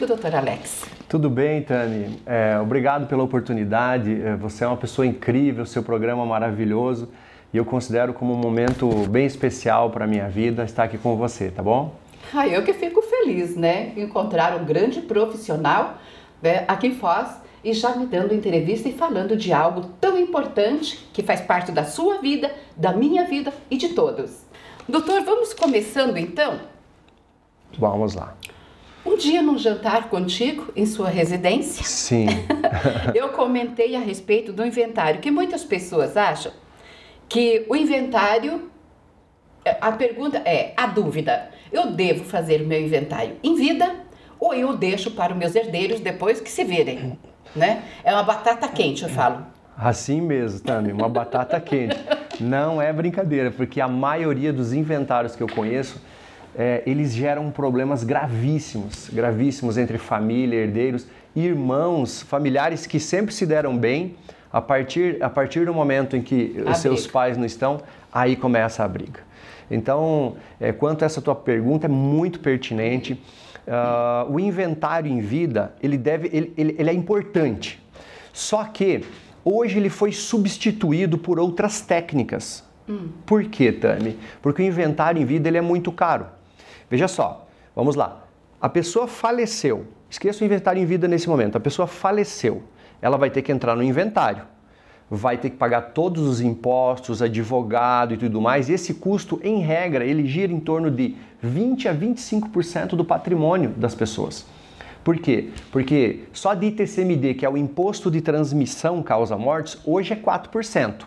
contigo, doutor Alex. Tudo bem, Tani. É, obrigado pela oportunidade. É, você é uma pessoa incrível, seu programa é maravilhoso e eu considero como um momento bem especial para a minha vida estar aqui com você, tá bom? Ah, eu que fico feliz, né? Encontrar um grande profissional né, aqui em Foz e já me dando entrevista e falando de algo tão importante que faz parte da sua vida, da minha vida e de todos. Doutor, vamos começando então? Vamos lá. Um dia num jantar contigo em sua residência, sim, eu comentei a respeito do inventário, que muitas pessoas acham que o inventário eh, a pergunta é, a dúvida, eu devo fazer o meu inventário em vida ou eu deixo para os meus herdeiros depois que se virem, né? É uma batata quente, eu falo. Assim mesmo, também, uma batata quente. Não é brincadeira, porque a maioria dos inventários que eu conheço é, eles geram problemas gravíssimos, gravíssimos entre família, herdeiros, irmãos, familiares que sempre se deram bem, a partir, a partir do momento em que os seus pais não estão, aí começa a briga. Então, é, quanto a essa tua pergunta, é muito pertinente. Uh, o inventário em vida, ele, deve, ele, ele, ele é importante. Só que hoje ele foi substituído por outras técnicas. Hum. Por quê, Tami? Porque o inventário em vida ele é muito caro. Veja só, vamos lá. A pessoa faleceu. Esqueça o inventário em vida nesse momento. A pessoa faleceu. Ela vai ter que entrar no inventário. Vai ter que pagar todos os impostos, advogado e tudo mais. Esse custo, em regra, ele gira em torno de 20 a 25% do patrimônio das pessoas. Por quê? Porque só de ITCMD, que é o imposto de transmissão causa mortes, hoje é 4%.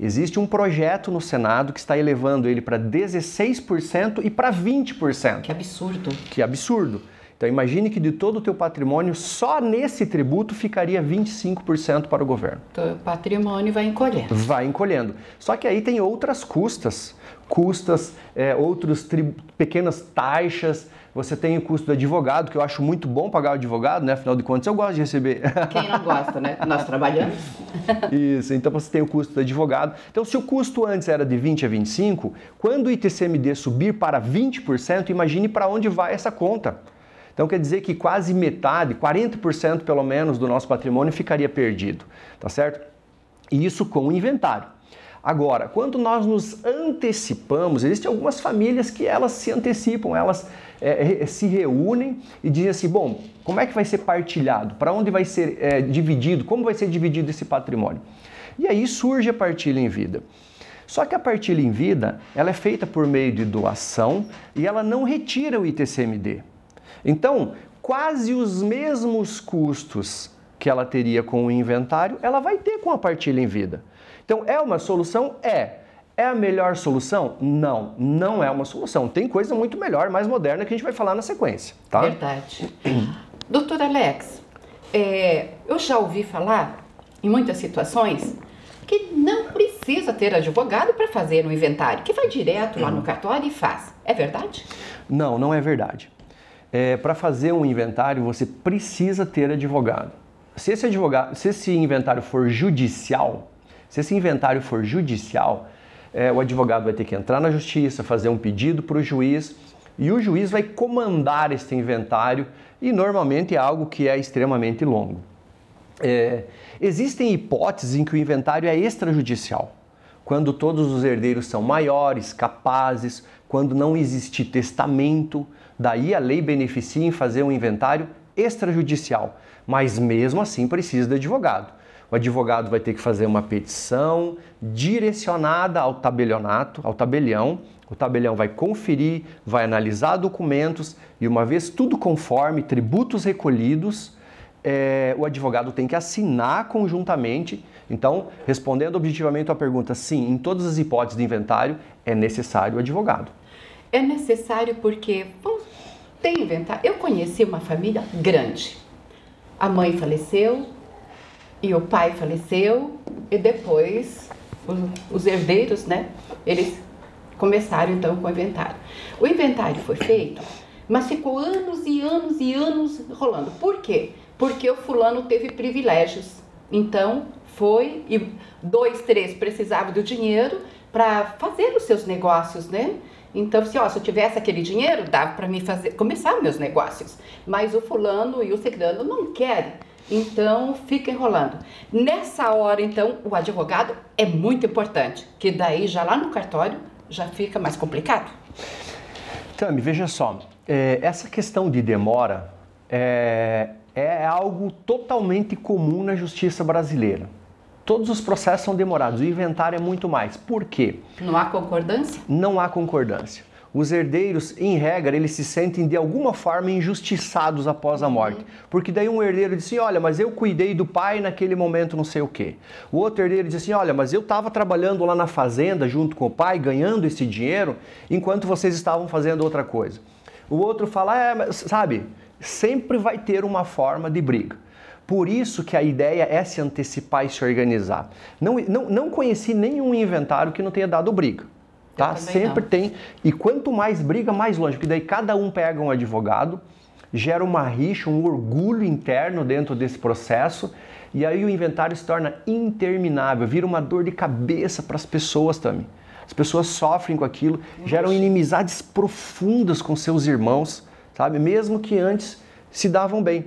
Existe um projeto no Senado que está elevando ele para 16% e para 20%. Que absurdo. Que absurdo. Então imagine que de todo o teu patrimônio, só nesse tributo ficaria 25% para o governo. Teu patrimônio vai encolhendo. Vai encolhendo. Só que aí tem outras custas, custas, é, outros tri... pequenas taxas, você tem o custo do advogado, que eu acho muito bom pagar o advogado, né? Afinal de contas, eu gosto de receber. Quem não gosta, né? Nós trabalhamos. Isso, então você tem o custo do advogado. Então, se o custo antes era de 20 a 25, quando o ITCMD subir para 20%, imagine para onde vai essa conta. Então quer dizer que quase metade, 40% pelo menos do nosso patrimônio ficaria perdido, tá certo? E isso com o inventário. Agora, quando nós nos antecipamos, existem algumas famílias que elas se antecipam, elas é, se reúnem e dizem assim: bom, como é que vai ser partilhado? Para onde vai ser é, dividido? Como vai ser dividido esse patrimônio? E aí surge a partilha em vida. Só que a partilha em vida, ela é feita por meio de doação e ela não retira o ITCMD. Então, quase os mesmos custos que ela teria com o inventário, ela vai ter com a partilha em vida. Então, é uma solução? É. É a melhor solução? Não, não é uma solução. Tem coisa muito melhor, mais moderna, que a gente vai falar na sequência, tá? Verdade. Doutor Alex, é, eu já ouvi falar, em muitas situações, que não precisa ter advogado para fazer um inventário, que vai direto lá no cartório e faz. É verdade? Não, não é verdade. É, para fazer um inventário, você precisa ter advogado. Se esse, advogado, se esse inventário for judicial, se esse inventário for judicial, é, o advogado vai ter que entrar na justiça, fazer um pedido para o juiz e o juiz vai comandar este inventário e normalmente é algo que é extremamente longo. É, existem hipóteses em que o inventário é extrajudicial, quando todos os herdeiros são maiores, capazes, quando não existe testamento, daí a lei beneficia em fazer um inventário extrajudicial, mas mesmo assim precisa de advogado. O advogado vai ter que fazer uma petição direcionada ao tabelionato, ao tabelião. O tabelião vai conferir, vai analisar documentos e, uma vez tudo conforme, tributos recolhidos, é, o advogado tem que assinar conjuntamente. Então, respondendo objetivamente à pergunta, sim, em todas as hipóteses de inventário é necessário o advogado. É necessário porque bom, tem inventário. Eu conheci uma família grande. A mãe faleceu, e o pai faleceu e depois os, herdeiros, né? Eles começaram então com o inventário. O inventário foi feito, mas ficou anos e anos e anos rolando. Por quê? Porque o fulano teve privilégios. Então foi e dois, três precisavam do dinheiro para fazer os seus negócios, né? Então, se, assim, ó, se eu tivesse aquele dinheiro, dava para mim fazer, começar meus negócios. Mas o fulano e o segredo não querem. Então, fica enrolando. Nessa hora, então, o advogado é muito importante, que daí já lá no cartório já fica mais complicado. Tami, veja só, é, essa questão de demora é, é algo totalmente comum na justiça brasileira. Todos os processos são demorados, o inventário é muito mais. Por quê? Não há concordância? Não há concordância os herdeiros, em regra, eles se sentem de alguma forma injustiçados após a uhum. morte. Porque daí um herdeiro diz assim: olha, mas eu cuidei do pai naquele momento, não sei o quê. O outro herdeiro diz assim: olha, mas eu estava trabalhando lá na fazenda junto com o pai, ganhando esse dinheiro, enquanto vocês estavam fazendo outra coisa. O outro fala: é, mas, sabe, sempre vai ter uma forma de briga. Por isso que a ideia é se antecipar e se organizar. Não, não, não conheci nenhum inventário que não tenha dado briga tá? Sempre não. tem. E quanto mais briga, mais longe, porque daí cada um pega um advogado, gera uma rixa, um orgulho interno dentro desse processo. E aí o inventário se torna interminável, vira uma dor de cabeça para as pessoas também. As pessoas sofrem com aquilo, Nossa. geram inimizades profundas com seus irmãos, sabe? Mesmo que antes se davam bem.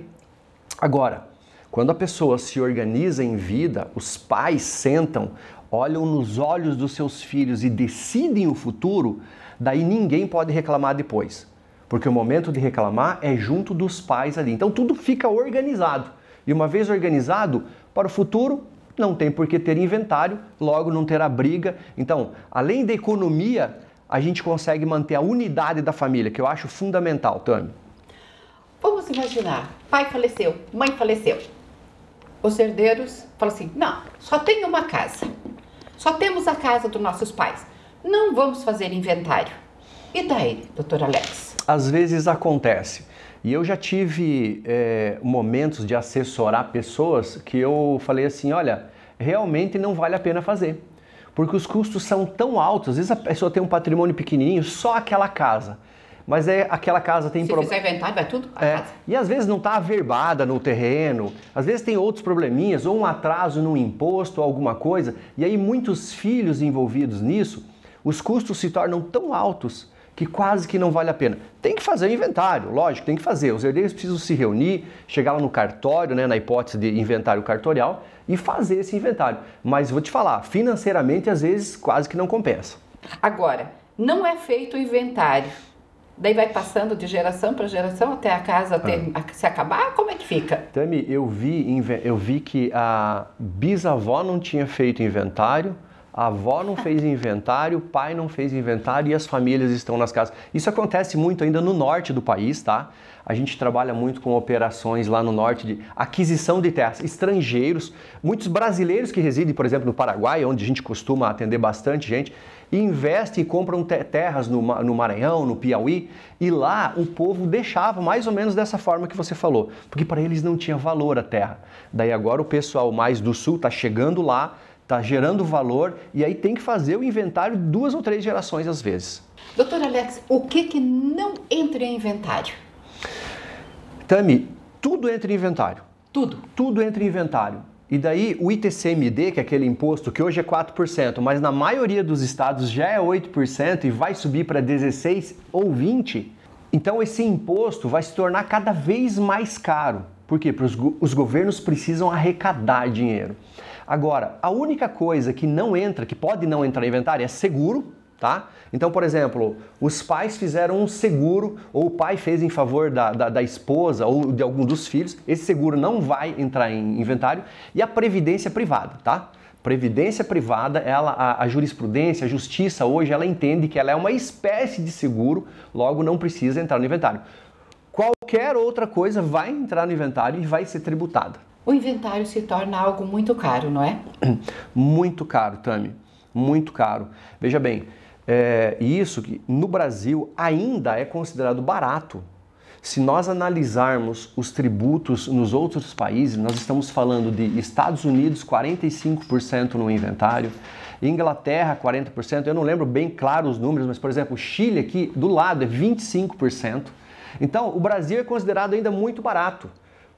Agora, quando a pessoa se organiza em vida, os pais sentam, olham nos olhos dos seus filhos e decidem o futuro, daí ninguém pode reclamar depois. Porque o momento de reclamar é junto dos pais ali. Então tudo fica organizado. E uma vez organizado, para o futuro não tem por que ter inventário, logo não terá briga. Então, além da economia, a gente consegue manter a unidade da família, que eu acho fundamental, Tami. Vamos imaginar, pai faleceu, mãe faleceu. Os herdeiros falam assim: "Não, só tem uma casa. Só temos a casa dos nossos pais. Não vamos fazer inventário. E daí, doutor Alex? Às vezes acontece. E eu já tive é, momentos de assessorar pessoas que eu falei assim: olha, realmente não vale a pena fazer. Porque os custos são tão altos, às vezes a pessoa tem um patrimônio pequenininho, só aquela casa mas é aquela casa tem problema. Se pro... fizer inventário, vai tudo? é. E às vezes não está averbada no terreno, às vezes tem outros probleminhas, ou um atraso no imposto, alguma coisa, e aí muitos filhos envolvidos nisso, os custos se tornam tão altos que quase que não vale a pena. Tem que fazer o inventário, lógico, tem que fazer. Os herdeiros precisam se reunir, chegar lá no cartório, né, na hipótese de inventário cartorial, e fazer esse inventário. Mas vou te falar, financeiramente às vezes quase que não compensa. Agora, não é feito o inventário Daí vai passando de geração para geração até a casa ter, ah. se acabar? Como é que fica? Tami, eu vi, eu vi que a bisavó não tinha feito inventário, a avó não fez inventário, o pai não fez inventário e as famílias estão nas casas. Isso acontece muito ainda no norte do país, tá? A gente trabalha muito com operações lá no norte de aquisição de terras. Estrangeiros, muitos brasileiros que residem, por exemplo, no Paraguai, onde a gente costuma atender bastante gente, investe investem e compram terras no, no Maranhão, no Piauí, e lá o povo deixava mais ou menos dessa forma que você falou, porque para eles não tinha valor a terra. Daí agora o pessoal mais do sul está chegando lá, está gerando valor e aí tem que fazer o inventário duas ou três gerações às vezes. Doutor Alex, o que, que não entra em inventário? Tami, tudo entra em inventário. Tudo? Tudo entra em inventário. E daí o ITCMD, que é aquele imposto que hoje é 4%, mas na maioria dos estados já é 8% e vai subir para 16 ou 20. Então esse imposto vai se tornar cada vez mais caro. Por quê? Porque os governos precisam arrecadar dinheiro. Agora, a única coisa que não entra, que pode não entrar em inventário é seguro, Tá? Então, por exemplo, os pais fizeram um seguro, ou o pai fez em favor da, da, da, esposa ou de algum dos filhos, esse seguro não vai entrar em inventário, e a previdência privada, tá? Previdência privada, ela, a, a jurisprudência, a justiça hoje, ela entende que ela é uma espécie de seguro, logo não precisa entrar no inventário. Qualquer outra coisa vai entrar no inventário e vai ser tributada. O inventário se torna algo muito caro, não é? Muito caro, Tami. Muito caro. Veja bem, é, e isso que no Brasil ainda é considerado barato. Se nós analisarmos os tributos nos outros países, nós estamos falando de Estados Unidos 45% no inventário, Inglaterra 40%, eu não lembro bem claro os números, mas por exemplo, Chile aqui do lado é 25%. Então, o Brasil é considerado ainda muito barato.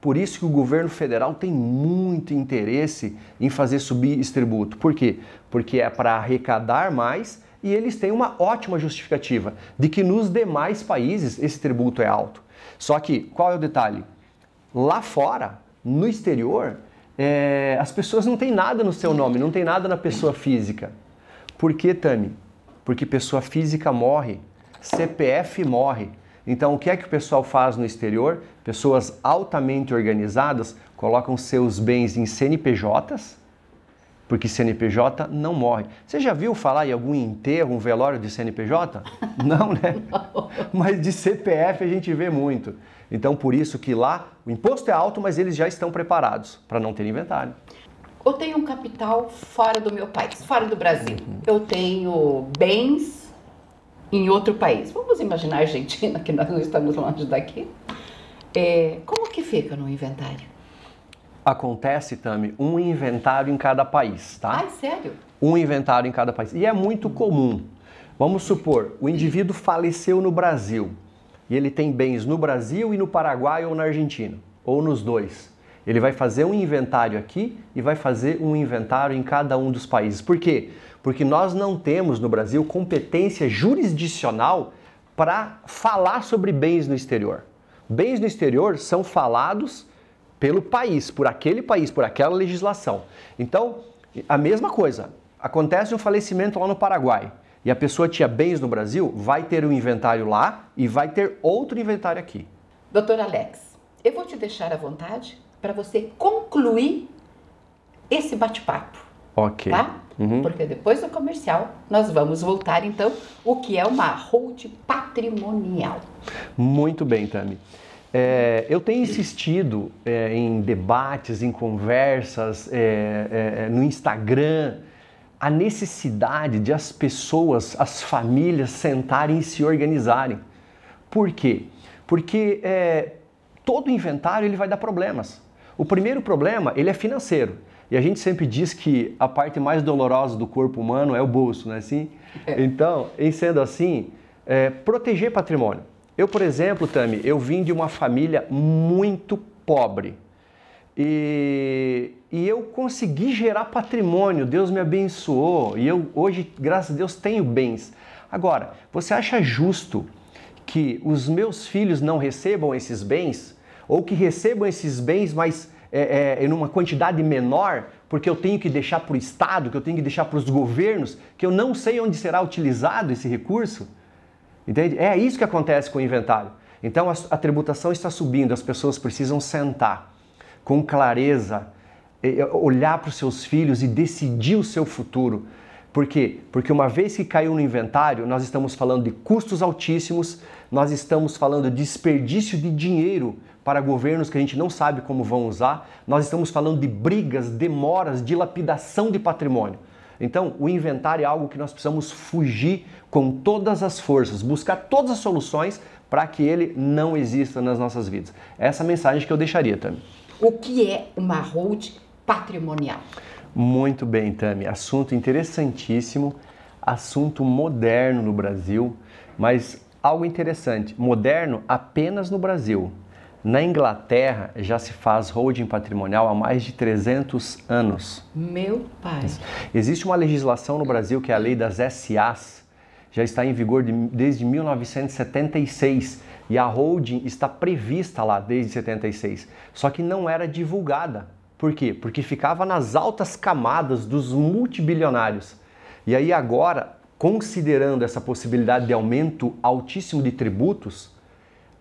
Por isso que o governo federal tem muito interesse em fazer subir esse tributo. Por quê? Porque é para arrecadar mais e eles têm uma ótima justificativa de que nos demais países esse tributo é alto. Só que qual é o detalhe? Lá fora, no exterior, é, as pessoas não têm nada no seu nome, não tem nada na pessoa física. Por que, Tami? Porque pessoa física morre, CPF morre. Então, o que é que o pessoal faz no exterior? Pessoas altamente organizadas colocam seus bens em CNPJs, porque CNPJ não morre. Você já viu falar em algum enterro, um velório de CNPJ? Não, né? não. Mas de CPF a gente vê muito. Então, por isso que lá o imposto é alto, mas eles já estão preparados para não ter inventário. Eu tenho um capital fora do meu país, fora do Brasil. Uhum. Eu tenho bens em outro país. Vamos imaginar a Argentina, que nós não estamos longe daqui. É, como que fica no inventário? acontece, Tami, um inventário em cada país, tá? Ai, sério? Um inventário em cada país. E é muito comum. Vamos supor, o indivíduo faleceu no Brasil e ele tem bens no Brasil e no Paraguai ou na Argentina, ou nos dois. Ele vai fazer um inventário aqui e vai fazer um inventário em cada um dos países. Por quê? Porque nós não temos no Brasil competência jurisdicional para falar sobre bens no exterior. Bens no exterior são falados pelo país, por aquele país, por aquela legislação. Então, a mesma coisa. Acontece um falecimento lá no Paraguai e a pessoa tinha bens no Brasil, vai ter um inventário lá e vai ter outro inventário aqui. Doutor Alex, eu vou te deixar à vontade para você concluir esse bate-papo. Ok. Tá? Uhum. Porque depois do comercial nós vamos voltar então o que é uma hold patrimonial. Muito bem, Tami. É, eu tenho insistido é, em debates, em conversas, é, é, é, no Instagram, a necessidade de as pessoas, as famílias sentarem e se organizarem. Por quê? Porque é, todo inventário ele vai dar problemas. O primeiro problema ele é financeiro. E a gente sempre diz que a parte mais dolorosa do corpo humano é o bolso, não é assim? Então, em sendo assim, proteger patrimônio. Eu, por exemplo, Tami, eu vim de uma família muito pobre. E, e, eu consegui gerar patrimônio, Deus me abençoou e eu hoje, graças a Deus, tenho bens. Agora, você acha justo que os meus filhos não recebam esses bens? Ou que recebam esses bens, mas é, é, em uma quantidade menor, porque eu tenho que deixar para o Estado, que eu tenho que deixar para os governos, que eu não sei onde será utilizado esse recurso? Entende? É isso que acontece com o inventário. Então a, a tributação está subindo, as pessoas precisam sentar com clareza, olhar para os seus filhos e decidir o seu futuro. Por quê? Porque uma vez que caiu no inventário, nós estamos falando de custos altíssimos, nós estamos falando de desperdício de dinheiro para governos que a gente não sabe como vão usar, nós estamos falando de brigas, demoras, dilapidação de patrimônio. Então, o inventário é algo que nós precisamos fugir com todas as forças, buscar todas as soluções para que ele não exista nas nossas vidas. Essa é a mensagem que eu deixaria, Tami. O que é uma hold patrimonial? Muito bem, Tami. Assunto interessantíssimo, assunto moderno no Brasil, mas algo interessante, moderno apenas no Brasil. Na Inglaterra já se faz holding patrimonial há mais de 300 anos. Meu pai. Existe uma legislação no Brasil que é a lei das SAs, já está em vigor de, desde 1976 e a holding está prevista lá desde 76, só que não era divulgada. Por quê? Porque ficava nas altas camadas dos multibilionários. E aí agora, considerando essa possibilidade de aumento altíssimo de tributos,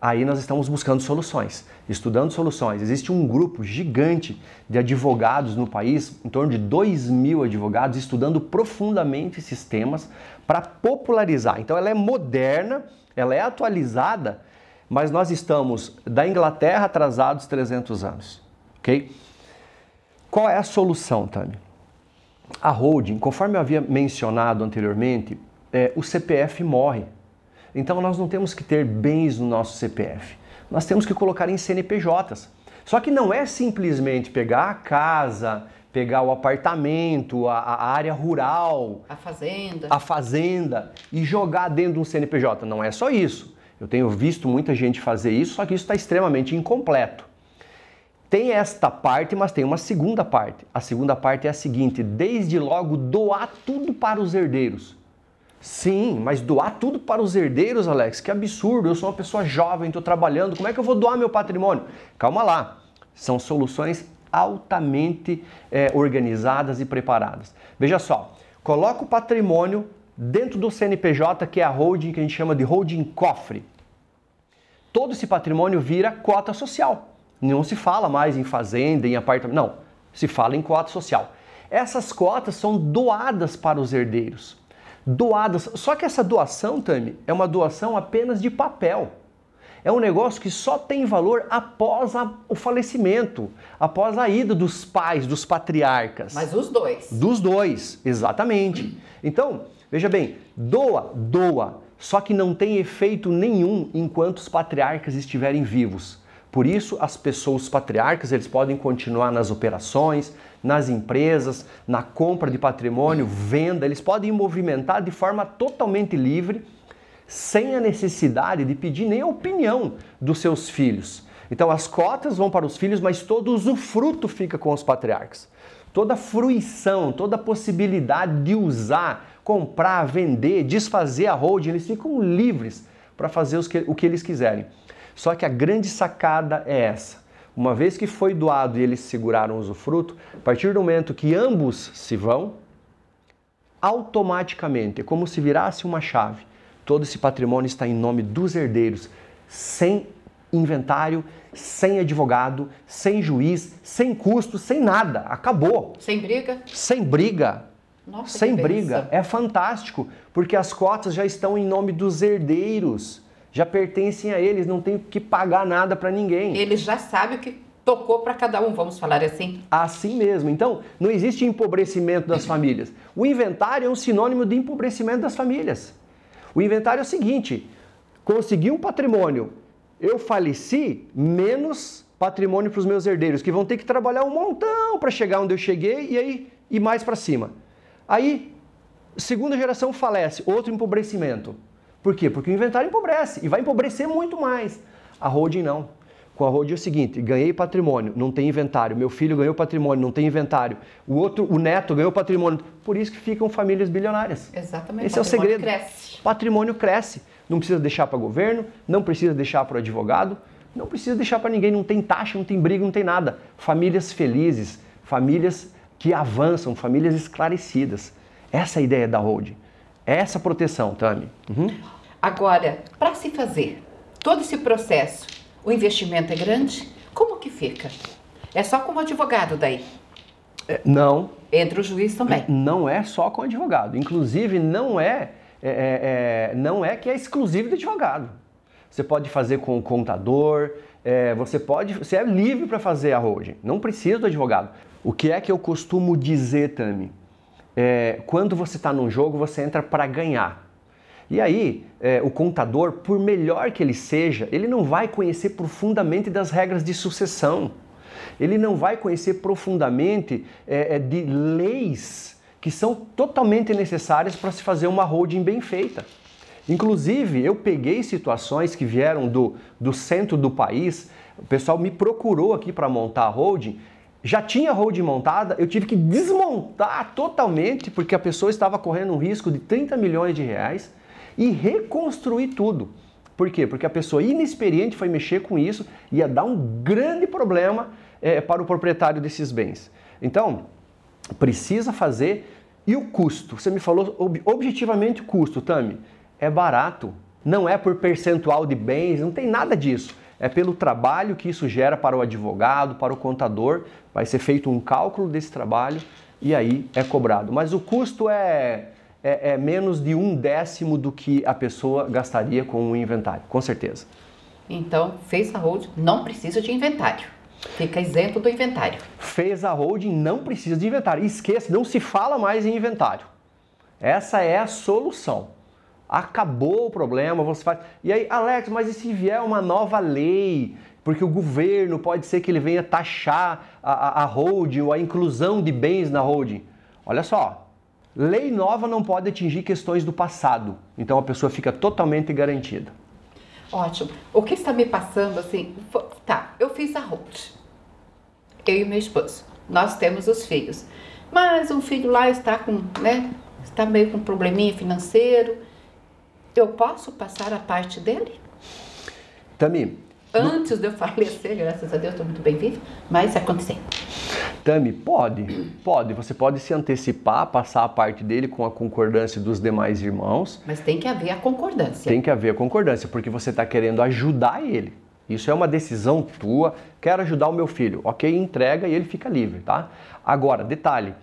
aí nós estamos buscando soluções, estudando soluções. Existe um grupo gigante de advogados no país, em torno de 2 mil advogados, estudando profundamente sistemas para popularizar. Então ela é moderna, ela é atualizada, mas nós estamos da Inglaterra atrasados 300 anos, ok? Qual é a solução, Tami? A holding, conforme eu havia mencionado anteriormente, é, o CPF morre então nós não temos que ter bens no nosso CPF. Nós temos que colocar em CNPJs. Só que não é simplesmente pegar a casa, pegar o apartamento, a, a, área rural, a fazenda, a fazenda e jogar dentro de um CNPJ. Não é só isso. Eu tenho visto muita gente fazer isso, só que isso está extremamente incompleto. Tem esta parte, mas tem uma segunda parte. A segunda parte é a seguinte: desde logo doar tudo para os herdeiros. Sim, mas doar tudo para os herdeiros, Alex, que absurdo. Eu sou uma pessoa jovem, estou trabalhando, como é que eu vou doar meu patrimônio? Calma lá, são soluções altamente é, organizadas e preparadas. Veja só, coloca o patrimônio dentro do CNPJ, que é a holding que a gente chama de holding cofre. Todo esse patrimônio vira cota social. Não se fala mais em fazenda, em apartamento, não. Se fala em cota social. Essas cotas são doadas para os herdeiros doadas. Só que essa doação, Tami, é uma doação apenas de papel. É um negócio que só tem valor após a, o falecimento, após a ida dos pais, dos patriarcas. Mas os dois. Dos dois, exatamente. Então, veja bem, doa, doa, só que não tem efeito nenhum enquanto os patriarcas estiverem vivos. Por isso, as pessoas patriarcas eles podem continuar nas operações, nas empresas, na compra de patrimônio, venda, eles podem movimentar de forma totalmente livre, sem a necessidade de pedir nem a opinião dos seus filhos. Então as cotas vão para os filhos, mas todo o usufruto fica com os patriarcas. Toda fruição, toda possibilidade de usar, comprar, vender, desfazer a holding, eles ficam livres para fazer o que eles quiserem. Só que a grande sacada é essa. Uma vez que foi doado e eles seguraram o usufruto, a partir do momento que ambos se vão, automaticamente, é como se virasse uma chave, todo esse patrimônio está em nome dos herdeiros, sem inventário, sem advogado, sem juiz, sem custo, sem nada. Acabou. Sem briga? Sem briga. Nossa, sem briga. É fantástico, porque as cotas já estão em nome dos herdeiros já pertencem a eles, não tem que pagar nada para ninguém. Ele já sabe o que tocou para cada um, vamos falar assim. Assim mesmo. Então, não existe empobrecimento das famílias. O inventário é um sinônimo de empobrecimento das famílias. O inventário é o seguinte: consegui um patrimônio, eu faleci, menos patrimônio para os meus herdeiros, que vão ter que trabalhar um montão para chegar onde eu cheguei e aí e mais para cima. Aí, segunda geração falece, outro empobrecimento. Por quê? Porque o inventário empobrece e vai empobrecer muito mais. A holding não. Com a holding é o seguinte: ganhei patrimônio, não tem inventário. Meu filho ganhou patrimônio, não tem inventário. O outro, o neto ganhou patrimônio. Por isso que ficam famílias bilionárias. Exatamente. Esse patrimônio é o segredo. Cresce. Patrimônio cresce. Não precisa deixar para governo, não precisa deixar para o advogado, não precisa deixar para ninguém. Não tem taxa, não tem briga, não tem nada. Famílias felizes, famílias que avançam, famílias esclarecidas. Essa é a ideia da holding essa proteção, Tami. Uhum. Agora, para se fazer todo esse processo, o investimento é grande? Como que fica? É só com o advogado daí? É, não. Entre o juiz também? Não é só com o advogado. Inclusive, não é, é, é, é não é que é exclusivo do advogado. Você pode fazer com o contador, é, você pode, você é livre para fazer a holding. Não precisa do advogado. O que é que eu costumo dizer, Tami? é, quando você está num jogo, você entra para ganhar. E aí, é, o contador, por melhor que ele seja, ele não vai conhecer profundamente das regras de sucessão. Ele não vai conhecer profundamente é, é de leis que são totalmente necessárias para se fazer uma holding bem feita. Inclusive, eu peguei situações que vieram do, do centro do país, o pessoal me procurou aqui para montar a holding já tinha hold montada, eu tive que desmontar totalmente porque a pessoa estava correndo um risco de 30 milhões de reais e reconstruir tudo. Por quê? Porque a pessoa inexperiente foi mexer com isso e ia dar um grande problema é, para o proprietário desses bens. Então, precisa fazer. E o custo? Você me falou ob objetivamente o custo, Tami. É barato, não é por percentual de bens, não tem nada disso é pelo trabalho que isso gera para o advogado, para o contador. Vai ser feito um cálculo desse trabalho e aí é cobrado. Mas o custo é, é, é menos de um décimo do que a pessoa gastaria com o inventário, com certeza. Então, fez a holding, não precisa de inventário. Fica isento do inventário. Fez a holding, não precisa de inventário. Esqueça, não se fala mais em inventário. Essa é a solução acabou o problema, você faz. E aí, Alex, mas e se vier uma nova lei? Porque o governo pode ser que ele venha taxar a, a, a holding ou a inclusão de bens na holding. Olha só, lei nova não pode atingir questões do passado. Então a pessoa fica totalmente garantida. Ótimo. O que está me passando assim, tá, eu fiz a holding. Eu e meu esposo. Nós temos os filhos. Mas um filho lá está com, né, está meio com um probleminha financeiro eu posso passar a parte dele? Tami. Antes no... de eu falecer, graças a Deus, estou muito bem vivo, mas é aconteceu. Tami, pode, pode. Você pode se antecipar, passar a parte dele com a concordância dos demais irmãos. Mas tem que haver a concordância. Tem que haver a concordância, porque você está querendo ajudar ele. Isso é uma decisão tua. Quero ajudar o meu filho. Ok, entrega e ele fica livre, tá? Agora, detalhe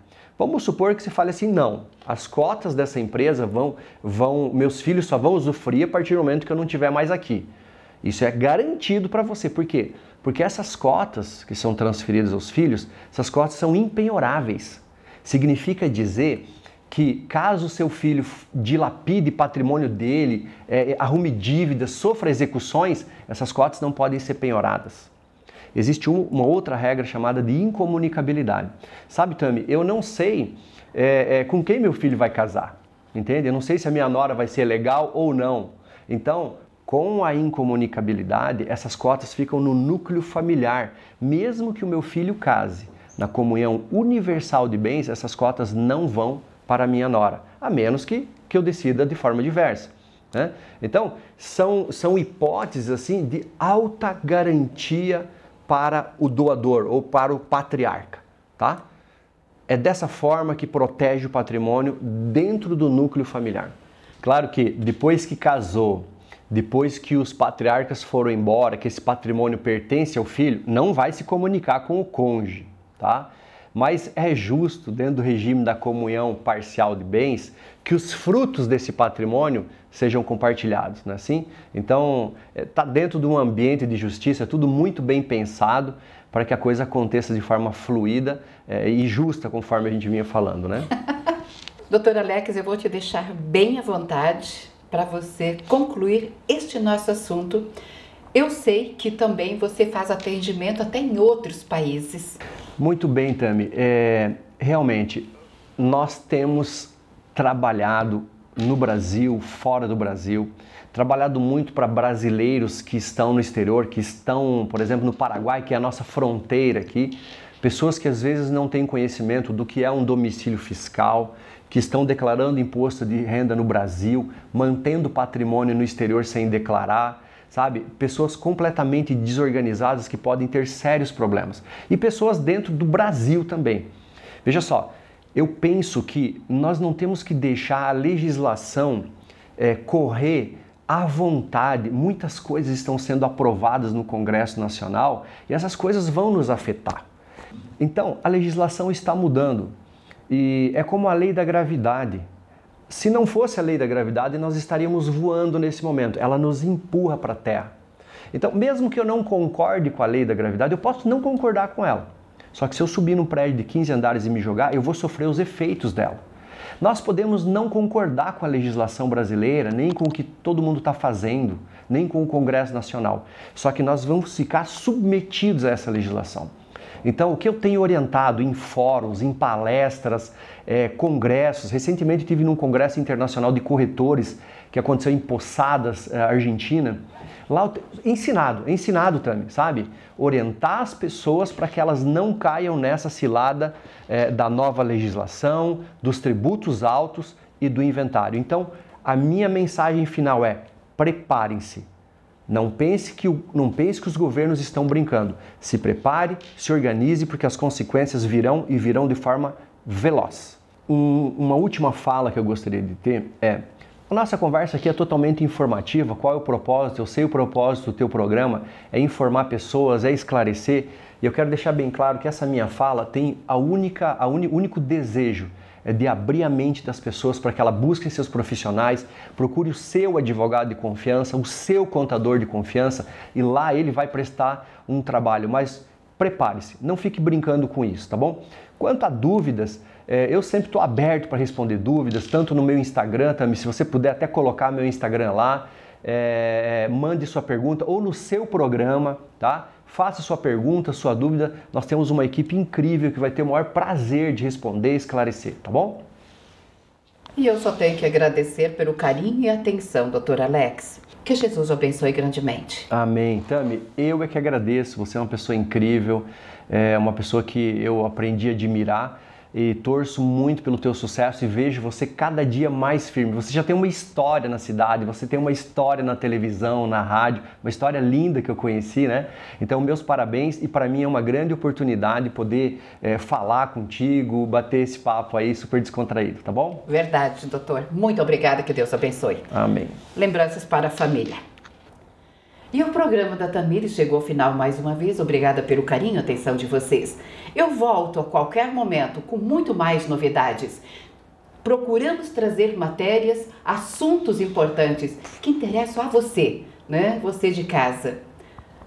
Vamos supor que você fale assim: não, as cotas dessa empresa vão, vão, meus filhos só vão usufruir a partir do momento que eu não estiver mais aqui. Isso é garantido para você. Por quê? Porque essas cotas que são transferidas aos filhos, essas cotas são impenhoráveis. Significa dizer que caso seu filho dilapide patrimônio dele, é, arrume dívidas, sofra execuções, essas cotas não podem ser penhoradas existe um, uma outra regra chamada de incomunicabilidade. Sabe, Tami, eu não sei é, é, com quem meu filho vai casar, entende? Eu não sei se a minha nora vai ser legal ou não. Então, com a incomunicabilidade, essas cotas ficam no núcleo familiar, mesmo que o meu filho case. Na comunhão universal de bens, essas cotas não vão para a minha nora, a menos que, que eu decida de forma diversa. Né? Então, são, são hipóteses assim de alta garantia para o doador ou para o patriarca, tá? É dessa forma que protege o patrimônio dentro do núcleo familiar. Claro que depois que casou, depois que os patriarcas foram embora, que esse patrimônio pertence ao filho, não vai se comunicar com o cônjuge, tá? mas é justo, dentro do regime da comunhão parcial de bens, que os frutos desse patrimônio sejam compartilhados, não é assim? Então, está eh, dentro de um ambiente de justiça, tudo muito bem pensado para que a coisa aconteça de forma fluida é, e justa, conforme a gente vinha falando, né? Doutor Alex, eu vou te deixar bem à vontade para você concluir este nosso assunto. Eu sei que também você faz atendimento até em outros países. Muito bem, Tami. É, realmente, nós temos trabalhado no Brasil, fora do Brasil, trabalhado muito para brasileiros que estão no exterior, que estão, por exemplo, no Paraguai, que é a nossa fronteira aqui, pessoas que às vezes não têm conhecimento do que é um domicílio fiscal, que estão declarando imposto de renda no Brasil, mantendo patrimônio no exterior sem declarar, sabe? Pessoas completamente desorganizadas que podem ter sérios problemas. E pessoas dentro do Brasil também. Veja só, eu penso que nós não temos que deixar a legislação é, correr à vontade. Muitas coisas estão sendo aprovadas no Congresso Nacional e essas coisas vão nos afetar. Então, a legislação está mudando e é como a lei da gravidade. Se não fosse a lei da gravidade, nós estaríamos voando nesse momento. Ela nos empurra para a Terra. Então, mesmo que eu não concorde com a lei da gravidade, eu posso não concordar com ela. Só que se eu subir num prédio de 15 andares e me jogar, eu vou sofrer os efeitos dela. Nós podemos não concordar com a legislação brasileira, nem com o que todo mundo está fazendo, nem com o Congresso Nacional. Só que nós vamos ficar submetidos a essa legislação. Então, o que eu tenho orientado em fóruns, em palestras, é, congressos, recentemente tive num congresso internacional de corretores que aconteceu em Poçadas, é, Argentina. Lá, ensinado, ensinado também, sabe? Orientar as pessoas para que elas não caiam nessa cilada é, da nova legislação, dos tributos altos e do inventário. Então, a minha mensagem final é: preparem-se, não pense, que o, não pense que os governos estão brincando. Se prepare, se organize, porque as consequências virão e virão de forma veloz. Um, uma última fala que eu gostaria de ter é: a nossa conversa aqui é totalmente informativa. Qual é o propósito? Eu sei o propósito do teu programa é informar pessoas, é esclarecer. E eu quero deixar bem claro que essa minha fala tem a única, a único desejo é de abrir a mente das pessoas para que ela busquem seus profissionais, procure o seu advogado de confiança, o seu contador de confiança e lá ele vai prestar um trabalho. Mas prepare-se, não fique brincando com isso, tá bom? Quanto a dúvidas, é, eu sempre estou aberto para responder dúvidas, tanto no meu Instagram, também, se você puder até colocar meu Instagram lá. É, é mande sua pergunta ou no seu programa, tá? Faça sua pergunta, sua dúvida, nós temos uma equipe incrível que vai ter o maior prazer de responder e esclarecer, tá bom? E eu só tenho que agradecer pelo carinho e atenção, doutor Alex. Que Jesus abençoe grandemente. Amém. Tami, eu é que agradeço. Você é uma pessoa incrível, é uma pessoa que eu aprendi a admirar e torço muito pelo teu sucesso e vejo você cada dia mais firme. Você já tem uma história na cidade, você tem uma história na televisão, na rádio, uma história linda que eu conheci, né? Então, meus parabéns e para mim é uma grande oportunidade poder é, falar contigo, bater esse papo aí super descontraído, tá bom? Verdade, doutor. Muito obrigada, que Deus abençoe. Amém. Lembranças para a família. E o programa da Tamires chegou ao final mais uma vez. Obrigada pelo carinho e atenção de vocês. Eu volto a qualquer momento com muito mais novidades. Procuramos trazer matérias, assuntos importantes que interessam a você, né? Você de casa.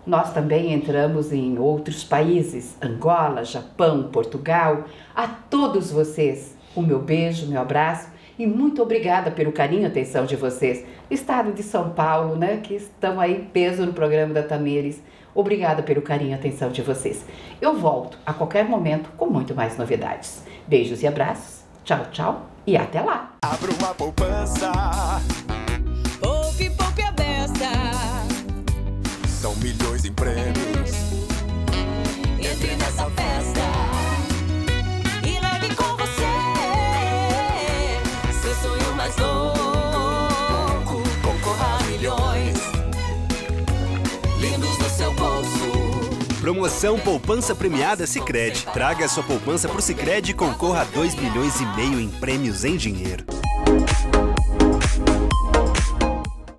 Nós também entramos em outros países, Angola, Japão, Portugal. A todos vocês, o meu beijo, meu abraço e muito obrigada pelo carinho e atenção de vocês. Estado de São Paulo, né, que estão aí peso no programa da Tamires. Obrigada pelo carinho e atenção de vocês. Eu volto a qualquer momento com muito mais novidades. Beijos e abraços. Tchau, tchau e até lá. Abra uma poupança. Poupe, poupe a beça. São milhões em prêmios. Promoção Poupança Premiada Sicredi. Traga sua poupança pro Sicredi e concorra a 2 milhões e meio em prêmios em dinheiro.